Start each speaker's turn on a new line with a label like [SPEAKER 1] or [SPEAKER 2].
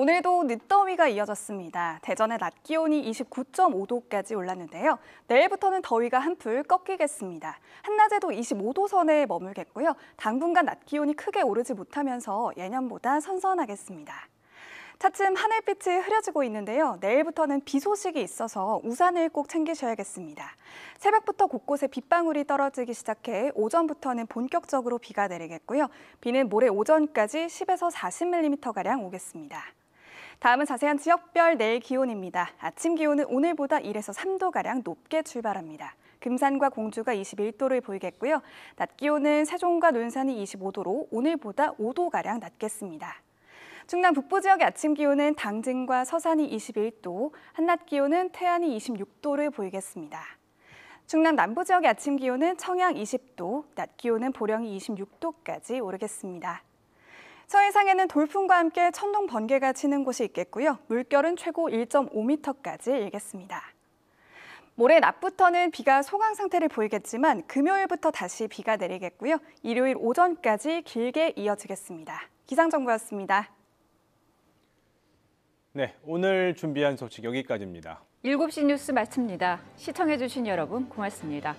[SPEAKER 1] 오늘도 늦더위가 이어졌습니다. 대전의 낮 기온이 29.5도까지 올랐는데요. 내일부터는 더위가 한풀 꺾이겠습니다. 한낮에도 25도 선에 머물겠고요. 당분간 낮 기온이 크게 오르지 못하면서 예년보다 선선하겠습니다. 차츰 하늘빛이 흐려지고 있는데요. 내일부터는 비 소식이 있어서 우산을 꼭 챙기셔야겠습니다. 새벽부터 곳곳에 빗방울이 떨어지기 시작해 오전부터는 본격적으로 비가 내리겠고요. 비는 모레 오전까지 10에서 40mm가량 오겠습니다. 다음은 자세한 지역별 내일 기온입니다. 아침 기온은 오늘보다 1에서 3도가량 높게 출발합니다. 금산과 공주가 21도를 보이겠고요. 낮 기온은 세종과 논산이 25도로 오늘보다 5도가량 낮겠습니다. 충남 북부 지역의 아침 기온은 당진과 서산이 21도, 한낮 기온은 태안이 26도를 보이겠습니다. 충남 남부 지역의 아침 기온은 청양 20도, 낮 기온은 보령이 26도까지 오르겠습니다. 서해상에는 돌풍과 함께 천둥 번개가 치는 곳이 있겠고요. 물결은 최고 1.5m까지 일겠습니다. 모레 낮부터는 비가 소강 상태를 보이겠지만 금요일부터 다시 비가 내리겠고요. 일요일 오전까지 길게 이어지겠습니다.
[SPEAKER 2] 기상정보였습니다.
[SPEAKER 3] 네, 오늘 준비한 소식 여기까지입니다.
[SPEAKER 2] 7시 뉴스 마칩니다. 시청해주신 여러분 고맙습니다.